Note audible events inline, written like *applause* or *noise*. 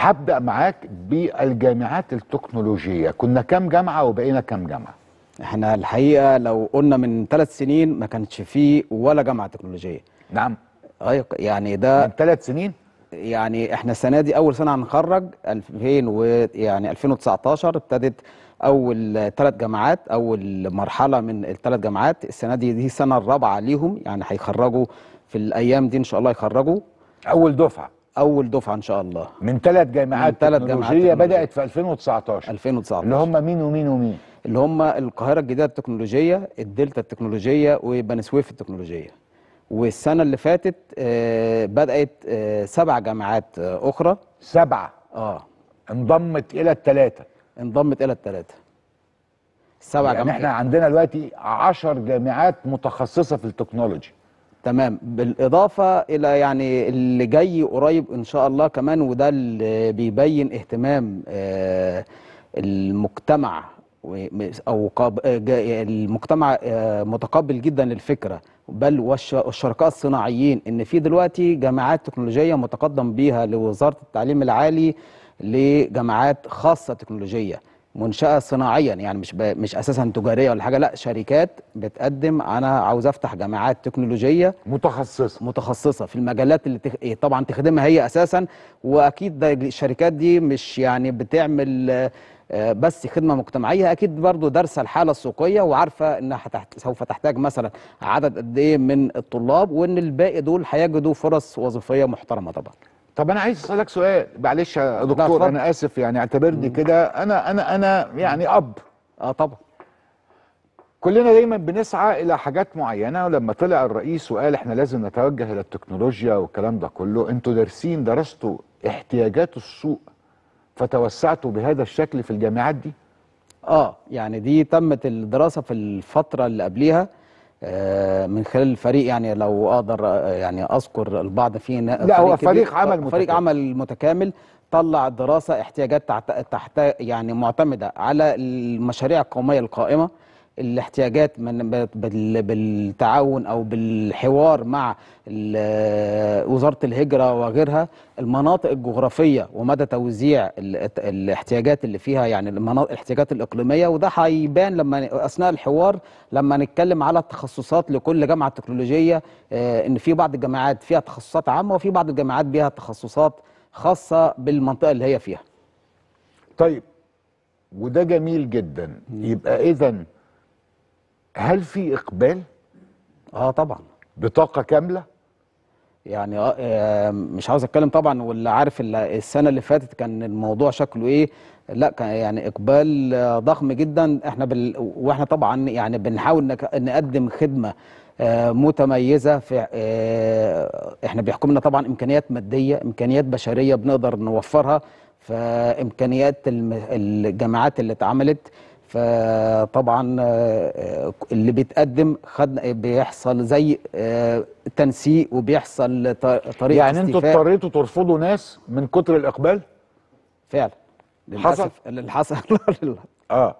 هبدا معاك بالجامعات التكنولوجيه كنا كام جامعه وبقينا كام جامعه احنا الحقيقه لو قلنا من ثلاث سنين ما كانتش فيه ولا جامعه تكنولوجيه نعم أيوة، يعني ده من ثلاث سنين يعني احنا السنه دي اول سنه هنخرج 2000 و يعني 2019 ابتدت اول ثلاث جامعات اول مرحله من الثلاث جامعات السنه دي دي السنه الرابعه ليهم يعني هيخرجوا في الايام دي ان شاء الله يخرجوا اول دفعه اول دفعه ان شاء الله من ثلاث جامعات ثلاث جامعات بدات في 2019 2019 اللي هم مين ومين ومين اللي هم القاهره الجديده التكنولوجيه الدلتا التكنولوجيه وبني سويف التكنولوجيه والسنه اللي فاتت آه، بدات آه، سبع جامعات آه، اخرى سبعه اه انضمت الى الثلاثه انضمت الى الثلاثه سبع يعني جامعات احنا عندنا دلوقتي 10 جامعات متخصصه في التكنولوجي تمام بالاضافه الى يعني اللي جاي قريب ان شاء الله كمان وده اللي بيبين اهتمام آه، المجتمع او آه، المجتمع آه، متقبل جدا للفكره بل والشركاء الصناعيين ان في دلوقتي جامعات تكنولوجيه متقدم بيها لوزاره التعليم العالي لجامعات خاصه تكنولوجيه منشاه صناعيا يعني مش ب... مش اساسا تجاريه ولا حاجه لا شركات بتقدم انا عاوز افتح جامعات تكنولوجيه متخصصه متخصصه في المجالات اللي تخ... إيه، طبعا تخدمها هي اساسا واكيد ده الشركات دي مش يعني بتعمل آه، بس خدمه مجتمعيه اكيد برضو دارسه الحاله السوقيه وعارفه انها سوف تحتاج مثلا عدد قد ايه من الطلاب وان الباقي دول هيجدوا فرص وظيفيه محترمه طبعا طب انا عايز اسالك سؤال معلش يا دكتور انا اسف يعني اعتبرني كده انا انا انا يعني اب اه طبعا كلنا دايما بنسعى الى حاجات معينه ولما طلع الرئيس وقال احنا لازم نتوجه الى التكنولوجيا والكلام ده كله انتوا دارسين درستوا احتياجات السوق فتوسعتوا بهذا الشكل في الجامعات دي اه يعني دي تمت الدراسه في الفتره اللي قبليها آه، من خلال الفريق يعني لو اقدر آه، يعني اذكر البعض فيه لا هو فريق عمل متكامل فريق عمل متكامل طلع دراسه احتياجات تحت يعني معتمده على المشاريع القوميه القائمه الاحتياجات بالتعاون او بالحوار مع وزاره الهجره وغيرها المناطق الجغرافيه ومدى توزيع الاحتياجات اللي فيها يعني المناطق الاحتياجات الاقليميه وده هيبان لما اثناء الحوار لما نتكلم على التخصصات لكل جامعه تكنولوجيه آه، ان في بعض الجامعات فيها تخصصات عامه وفي بعض الجامعات بيها تخصصات خاصه بالمنطقه اللي هي فيها. طيب وده جميل جدا يبقى اذا هل في اقبال اه طبعا بطاقه كامله يعني آه, آه، مش عاوز اتكلم طبعا واللي عارف السنه اللي فاتت كان الموضوع شكله ايه لا كان يعني اقبال آه، ضخم جدا احنا بال... واحنا طبعا يعني بنحاول نقدم خدمه آه، متميزه في احنا بيحكمنا طبعا امكانيات ماديه امكانيات بشريه بنقدر نوفرها فامكانيات الجامعات اللي اتعملت فطبعا آه، آه، اللي بيتقدم خد بيحصل زي آه، تنسيق وبيحصل طريقه يعني انتوا اضطريتوا ترفضوا ناس من كتر الاقبال فعلا حصل اللي حصل *laughs* اه